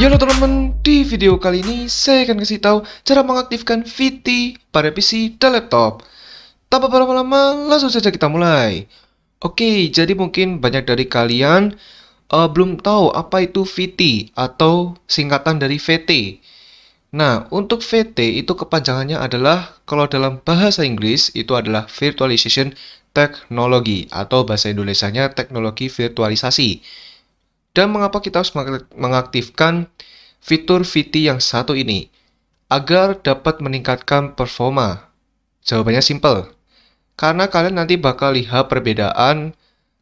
Halo teman-teman, di video kali ini saya akan kasih tahu cara mengaktifkan VT pada PC dan laptop. Tanpa berlama-lama, langsung saja kita mulai. Oke, jadi mungkin banyak dari kalian uh, belum tahu apa itu VT atau singkatan dari VT. Nah, untuk VT itu kepanjangannya adalah kalau dalam bahasa Inggris itu adalah Virtualization Technology atau bahasa Indonesianya Teknologi Virtualisasi. Dan mengapa kita harus mengaktifkan fitur VT yang satu ini? Agar dapat meningkatkan performa. Jawabannya simple. Karena kalian nanti bakal lihat perbedaan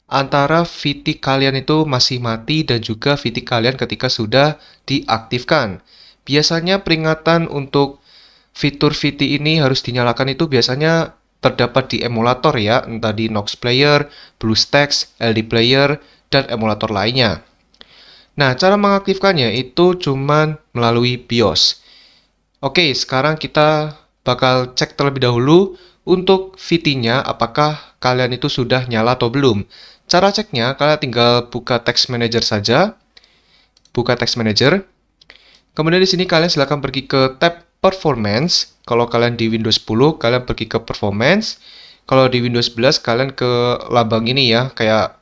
antara VT kalian itu masih mati dan juga VT kalian ketika sudah diaktifkan. Biasanya peringatan untuk fitur VT ini harus dinyalakan itu biasanya terdapat di emulator ya, entah di Nox Player, BlueStacks, LD Player, dan emulator lainnya. Nah, cara mengaktifkannya itu cuman melalui BIOS. Oke, sekarang kita bakal cek terlebih dahulu untuk VT-nya apakah kalian itu sudah nyala atau belum. Cara ceknya, kalian tinggal buka text manager saja. Buka text manager. Kemudian di sini kalian silakan pergi ke tab performance. Kalau kalian di Windows 10, kalian pergi ke performance. Kalau di Windows 11, kalian ke labang ini ya, kayak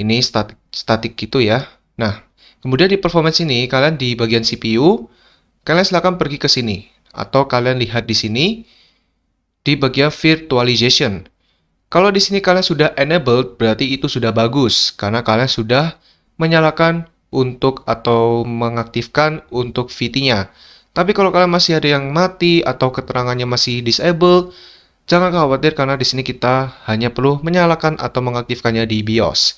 ini statik statik gitu ya. Nah, Kemudian di performance ini, kalian di bagian CPU, kalian silahkan pergi ke sini. Atau kalian lihat di sini, di bagian virtualization. Kalau di sini kalian sudah enabled, berarti itu sudah bagus, karena kalian sudah menyalakan untuk atau mengaktifkan untuk VT-nya. Tapi kalau kalian masih ada yang mati atau keterangannya masih disabled, jangan khawatir karena di sini kita hanya perlu menyalakan atau mengaktifkannya di BIOS.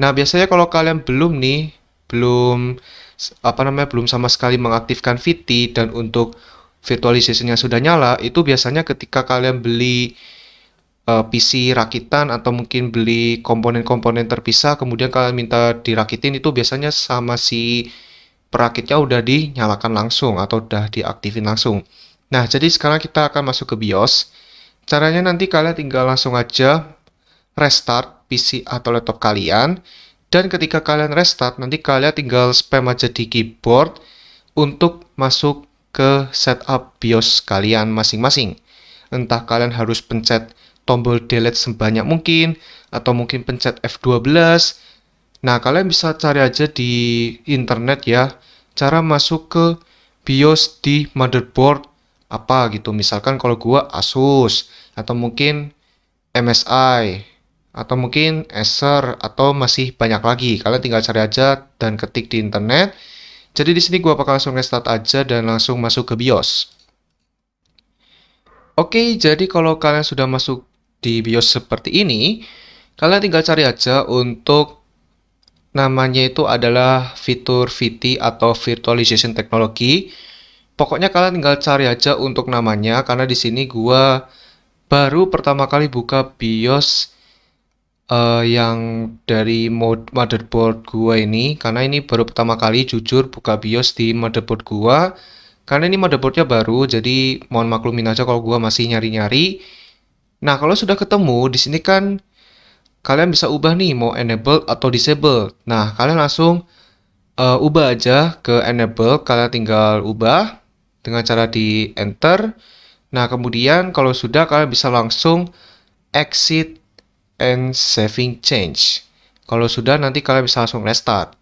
Nah, biasanya kalau kalian belum nih belum apa namanya belum sama sekali mengaktifkan VT dan untuk virtualization nya sudah nyala itu biasanya ketika kalian beli uh, eh, PC rakitan atau mungkin beli komponen-komponen terpisah kemudian kalian minta dirakitin itu biasanya sama si perakitnya udah dinyalakan langsung atau udah diaktifin langsung. Nah, jadi sekarang kita akan masuk ke BIOS. Caranya nanti kalian tinggal langsung aja restart PC atau laptop kalian dan ketika kalian restart, nanti kalian tinggal spam aja di keyboard untuk masuk ke setup BIOS kalian masing-masing. Entah kalian harus pencet tombol delete sebanyak mungkin, atau mungkin pencet F12. Nah, kalian bisa cari aja di internet ya, cara masuk ke BIOS di motherboard apa gitu. Misalkan kalau gua Asus, atau mungkin MSI, atau mungkin Acer atau masih banyak lagi. Kalian tinggal cari aja dan ketik di internet. Jadi di sini gua bakal langsung restart aja dan langsung masuk ke BIOS. Oke, jadi kalau kalian sudah masuk di BIOS seperti ini, kalian tinggal cari aja untuk namanya itu adalah fitur VT atau virtualization technology Pokoknya kalian tinggal cari aja untuk namanya karena di sini gua baru pertama kali buka BIOS uh, yang dari mod motherboard gua ini karena ini baru pertama kali jujur buka BIOS di motherboard gua karena ini motherboardnya baru jadi mohon maklumin aja kalau gua masih nyari-nyari nah kalau sudah ketemu di sini kan kalian bisa ubah nih mau enable atau disable nah kalian langsung uh, ubah aja ke enable kalian tinggal ubah dengan cara di enter nah kemudian kalau sudah kalian bisa langsung exit and saving change. Kalau sudah nanti kalian bisa langsung restart.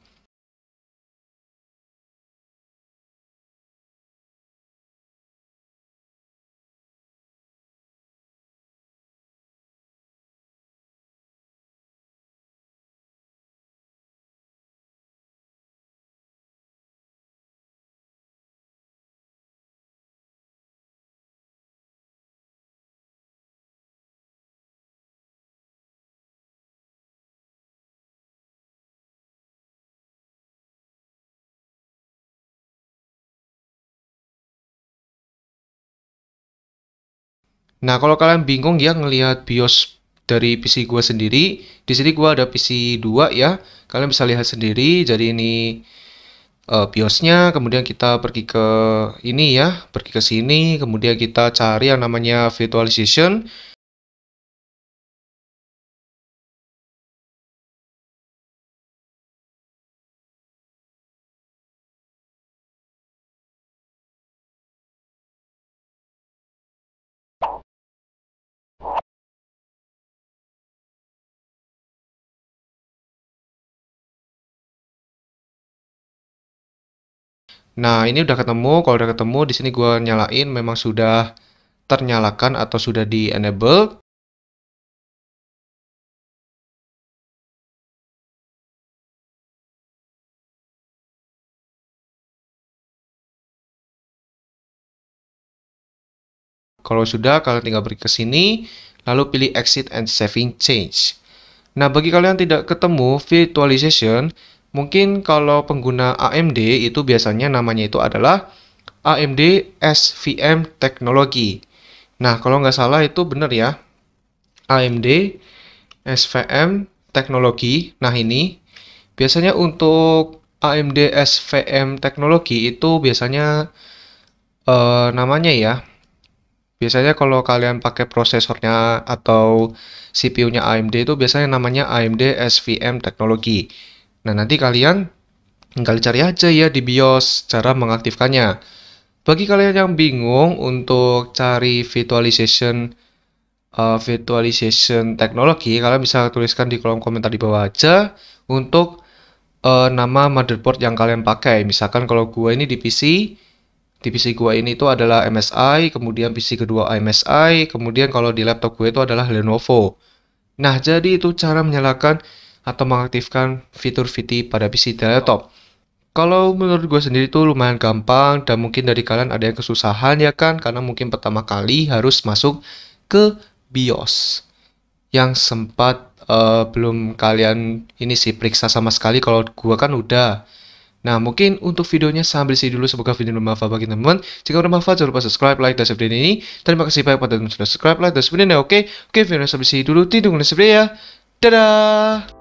Nah, kalau kalian bingung ya ngelihat BIOS dari PC gua sendiri, di sini gua ada PC 2 ya. Kalian bisa lihat sendiri. Jadi ini uh, BIOS-nya, kemudian kita pergi ke ini ya, pergi ke sini, kemudian kita cari yang namanya virtualization. Nah, ini udah ketemu. Kalau udah ketemu, di sini gue nyalain memang sudah ternyalakan atau sudah di enable. Kalau sudah, kalian tinggal beri ke sini, lalu pilih Exit and Saving Change. Nah, bagi kalian yang tidak ketemu virtualization, Mungkin kalau pengguna AMD itu biasanya namanya itu adalah AMD SVM Technology. Nah, kalau nggak salah itu benar ya. AMD SVM Technology. Nah, ini biasanya untuk AMD SVM Technology itu biasanya eh, namanya ya. Biasanya kalau kalian pakai prosesornya atau CPU-nya AMD itu biasanya namanya AMD SVM Technology. Nah, nanti kalian tinggal cari aja ya di BIOS cara mengaktifkannya. Bagi kalian yang bingung untuk cari virtualization uh, eh, virtualization teknologi, kalian bisa tuliskan di kolom komentar di bawah aja untuk uh, nama motherboard yang kalian pakai. Misalkan kalau gua ini di PC, di PC gua ini itu adalah MSI, kemudian PC kedua MSI, kemudian kalau di laptop gue itu adalah Lenovo. Nah, jadi itu cara menyalakan atau mengaktifkan fitur VT pada PC laptop. Kalau menurut gue sendiri itu lumayan gampang dan mungkin dari kalian ada yang kesusahan ya kan karena mungkin pertama kali harus masuk ke BIOS yang sempat uh, belum kalian ini sih periksa sama sekali kalau gue kan udah. Nah, mungkin untuk videonya sambil sih dulu. Semoga video bermanfaat bagi teman-teman. Jika bermanfaat, jangan lupa subscribe, like, dan subscribe ini. Terima kasih banyak pada teman teman sudah subscribe, like, dan subscribe ini. Oke, oke, video sambil sini dulu. Tidur dan subscribe ya. Dadah!